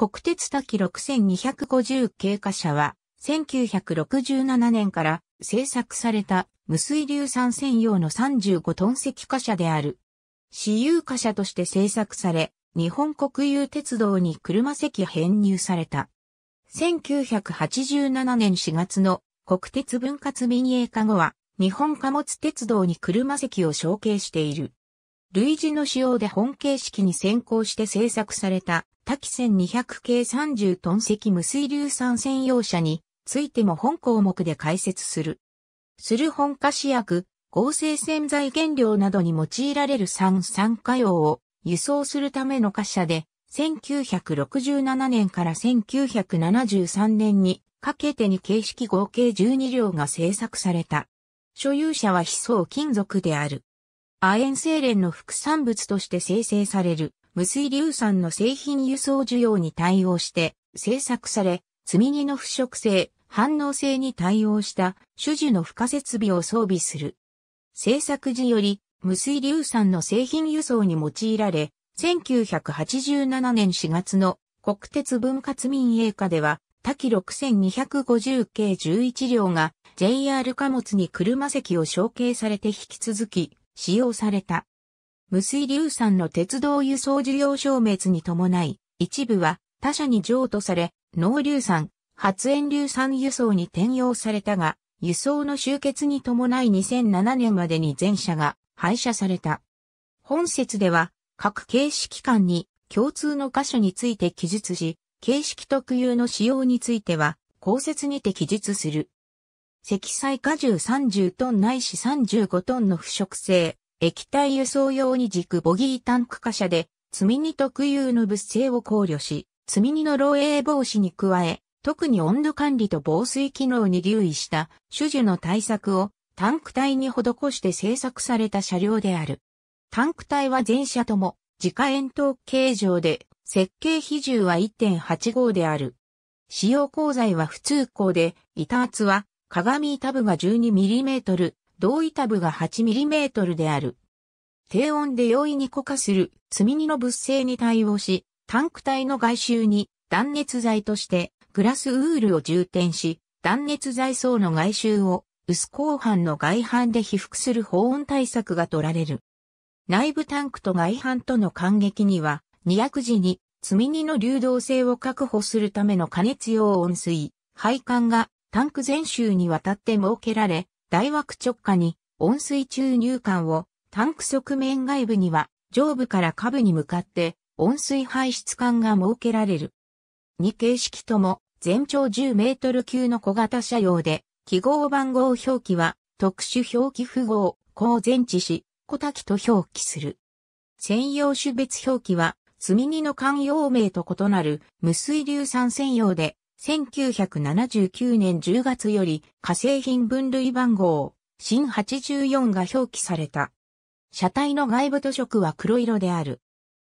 国鉄滝6250経過車は、1967年から製作された無水硫酸専用の35トン積貨車である。私有貨車として製作され、日本国有鉄道に車席編入された。1987年4月の国鉄分割民営化後は、日本貨物鉄道に車席を承継している。類似の仕様で本形式に先行して製作された、多機1200系30トン積無水硫酸専用車についても本項目で解説する。する本化試薬、合成洗剤原料などに用いられる酸酸化用を輸送するための貨車で、1967年から1973年にかけてに形式合計12両が製作された。所有者は非層金属である。亜鉛精錬の副産物として生成される無水硫酸の製品輸送需要に対応して製作され、積み荷の腐食性、反応性に対応した種樹の付加設備を装備する。製作時より無水硫酸の製品輸送に用いられ、1987年4月の国鉄分割民営化では、多機6250系11両が JR 貨物に車席を承継されて引き続き使用された。無水硫酸の鉄道輸送需要消滅に伴い、一部は他社に譲渡され、農硫酸、発煙硫酸輸送に転用されたが、輸送の終結に伴い2007年までに全社が廃車された。本説では、各形式間に共通の箇所について記述し、形式特有の使用については、公説にて記述する。積載荷重30トンないし35トンの腐食性、液体輸送用に軸ボギータンク貨車で、積み荷特有の物性を考慮し、積み荷の漏洩防止に加え、特に温度管理と防水機能に留意した種樹の対策をタンク体に施して製作された車両である。タンク体は全車とも自家円筒形状で設計比重は1.85である。使用鋼材は普通鋼で、板厚は鏡板部が 12mm、位板部が 8mm である。低温で容易に固化する積み荷の物性に対応し、タンク体の外周に断熱材としてグラスウールを充填し、断熱材層の外周を薄鋼板の外板で被覆する保温対策が取られる。内部タンクと外板との間隙には、二役時に積み荷の流動性を確保するための加熱用温水、配管がタンク全周にわたって設けられ、大枠直下に温水注入管を、タンク側面外部には上部から下部に向かって温水排出管が設けられる。2形式とも全長10メートル級の小型車用で、記号番号表記は特殊表記符号、高前置し、小滝と表記する。専用種別表記は、積み荷の慣用名と異なる無水硫酸専用で、1979年10月より化成品分類番号、新84が表記された。車体の外部塗色は黒色である。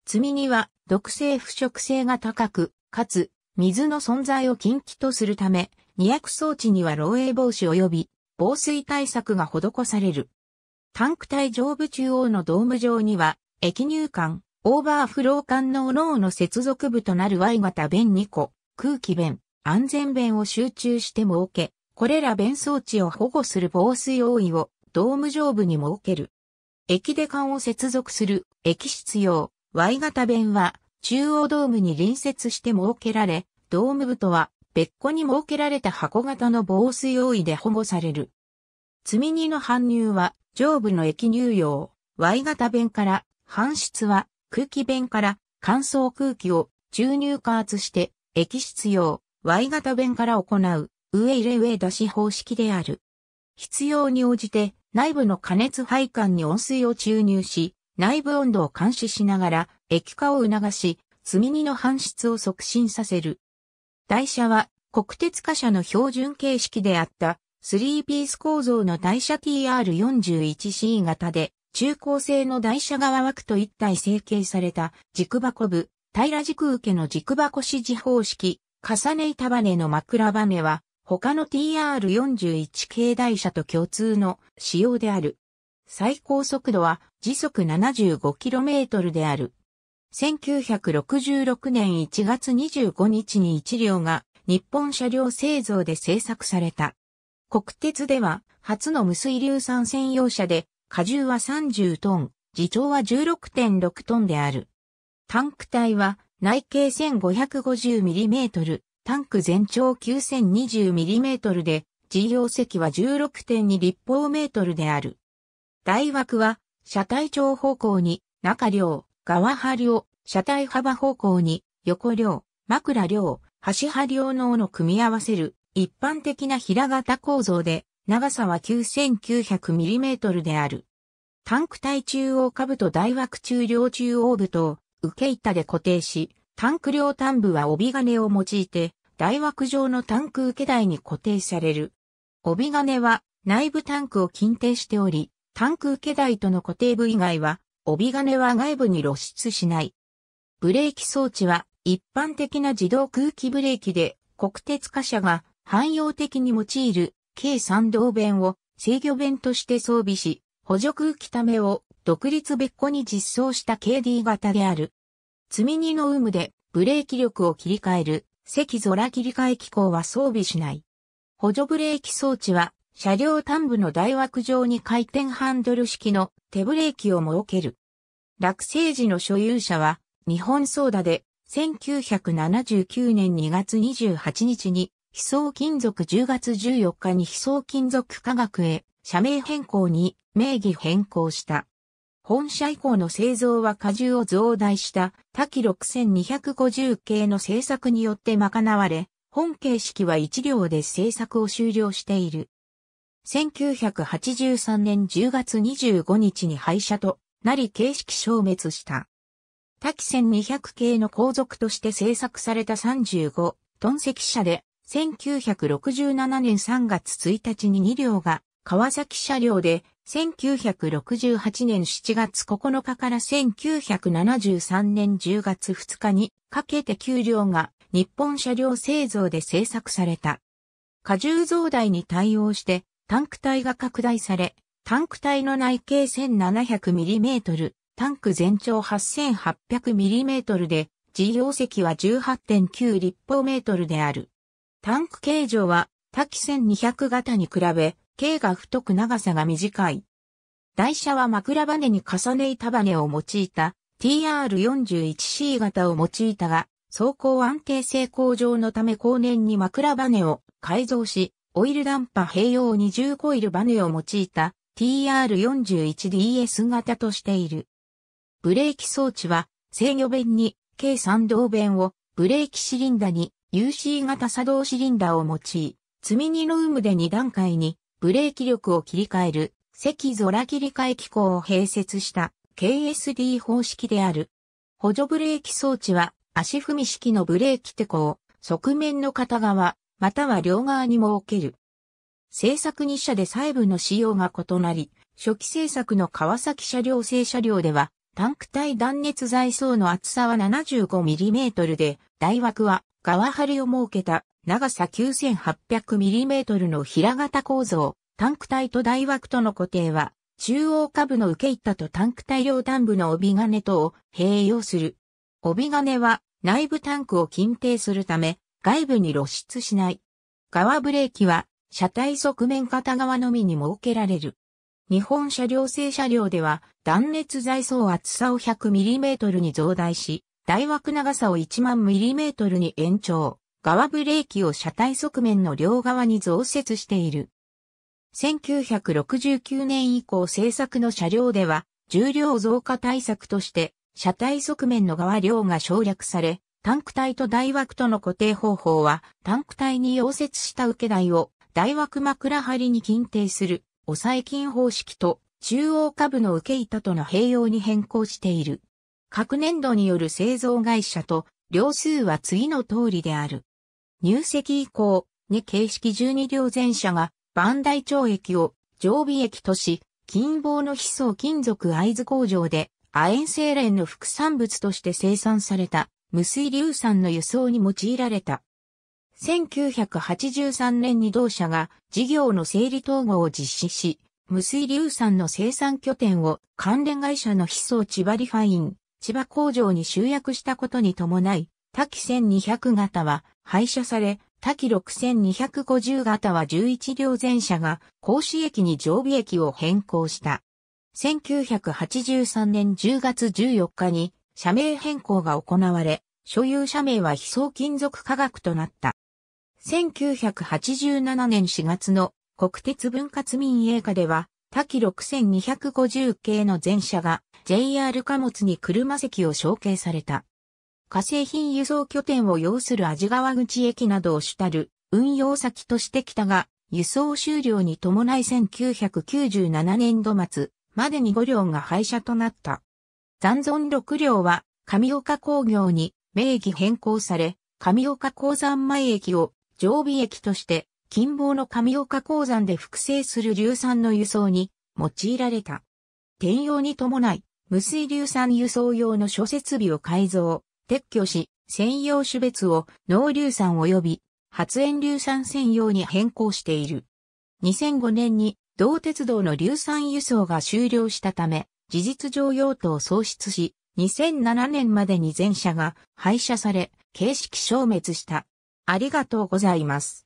積み荷は毒性腐食性が高く、かつ水の存在を禁忌とするため、二薬装置には漏洩防止及び防水対策が施される。タンク体上部中央のドーム上には、液入管、オーバーフロー管の脳の接続部となる Y 型弁2個、空気弁、安全弁を集中して設け、これら弁装置を保護する防水用意をドーム上部に設ける。液で管を接続する液室用 Y 型弁は中央ドームに隣接して設けられ、ドーム部とは別個に設けられた箱型の防水用意で保護される。積み荷の搬入は上部の液入用 Y 型弁から搬出は空気弁から乾燥空気を注入加圧して液室用 Y 型弁から行う、上入れ上出し方式である。必要に応じて、内部の加熱配管に温水を注入し、内部温度を監視しながら、液化を促し、積み荷の搬出を促進させる。台車は、国鉄貨車の標準形式であった、スリーピース構造の台車 TR41C 型で、中高性の台車側枠と一体成形された軸箱部、平軸受けの軸箱指示方式、重ね板バネの枕バネは、他の TR41 系台車と共通の仕様である。最高速度は時速 75km である。1966年1月25日に1両が日本車両製造で製作された。国鉄では初の無水硫酸専用車で荷重は30トン、自重は16.6トンである。タンク体は内径 1550mm、タンク全長 9020mm で、事業席は16.2立方メートルである。大枠は、車体長方向に、中量、側波量、車体幅方向に、横量、枕量、端波量能の組み合わせる、一般的な平型構造で、長さは 9900mm である。タンク体中央下部と大枠中量中央部と、受け板で固定し、タンク両端部は帯金を用いて、大枠状のタンク受け台に固定される。帯金は内部タンクを禁定しており、タンク受け台との固定部以外は、帯金は外部に露出しない。ブレーキ装置は一般的な自動空気ブレーキで国鉄貨車が汎用的に用いる計算動弁を制御弁として装備し、補助空気ためを独立別個に実装した KD 型である。積み荷の有無でブレーキ力を切り替える赤空切り替え機構は装備しない。補助ブレーキ装置は車両端部の大枠上に回転ハンドル式の手ブレーキを設ける。落成時の所有者は日本ソーダで1979年2月28日に非装金属10月14日に非装金属科学へ社名変更に名義変更した。本社以降の製造は荷重を増大した多機6250系の製作によって賄われ、本形式は1両で製作を終了している。1983年10月25日に廃車となり形式消滅した。多機1200系の後続として製作された35トン積車で、1967年3月1日に2両が川崎車両で1968年7月9日から1973年10月2日にかけて給料が日本車両製造で製作された。荷重増大に対応してタンク体が拡大され、タンク体の内径 1700mm、タンク全長 8800mm で、事業石は18.9立方メートルである。タンク形状は多機1200型に比べ、径が太く長さが短い。台車は枕羽に重ね板羽を用いた TR41C 型を用いたが、走行安定性向上のため後年に枕羽を改造し、オイルダンパ併用2重コイルバネを用いた TR41DS 型としている。ブレーキ装置は制御弁に k 3動弁をブレーキシリンダに UC 型作動シリンダを用い、積み荷の有無で2段階にブレーキ力を切り替える、赤空切り替え機構を併設した KSD 方式である。補助ブレーキ装置は足踏み式のブレーキテコを側面の片側、または両側に設ける。製作2社で細部の仕様が異なり、初期製作の川崎車両製車両ではタンク体断熱材層の厚さは 75mm で、台枠は側張りを設けた長さ 9800mm の平型構造。タンク体と台枠との固定は、中央下部の受け板とタンク体両端部の帯金とを併用する。帯金は内部タンクを禁定するため、外部に露出しない。側ブレーキは車体側面片側のみに設けられる。日本車両製車両では断熱材層厚さを 100mm に増大し、大枠長さを1万 mm に延長、側ブレーキを車体側面の両側に増設している。1969年以降製作の車両では、重量増加対策として、車体側面の側量が省略され、タンク体と大枠との固定方法は、タンク体に溶接した受け台を大枠枕張りに禁定するお細金方式と中央株の受け板との併用に変更している。各年度による製造会社と両数は次の通りである。入籍以降、2形式12両前社が万代町駅を常備駅とし、金棒の非層金属合図工場で亜鉛精錬の副産物として生産された無水硫酸の輸送に用いられた。1983年に同社が事業の整理統合を実施し、無水硫酸の生産拠点を関連会社の非装千葉リファイン、千葉工場に集約したことに伴い、多機1200型は廃車され、多機6250型は11両全車が甲子駅に常備駅を変更した。1983年10月14日に社名変更が行われ、所有社名は非装金属化学となった。1987年4月の国鉄分割民営化では、多機6250系の全車が JR 貨物に車席を承継された。化成品輸送拠点を要する味川口駅などを主たる運用先としてきたが、輸送終了に伴い1997年度末までに5両が廃車となった。残存6両は上岡工業に名義変更され、上岡鉱山前駅を常備液として、近傍の上岡鉱山で複製する硫酸の輸送に用いられた。転用に伴い、無水硫酸輸送用の諸設備を改造、撤去し、専用種別を濃硫酸及び発煙硫酸専用に変更している。2005年に同鉄道の硫酸輸送が終了したため、事実上用途を喪失し、2007年までに全車が廃車され、形式消滅した。ありがとうございます。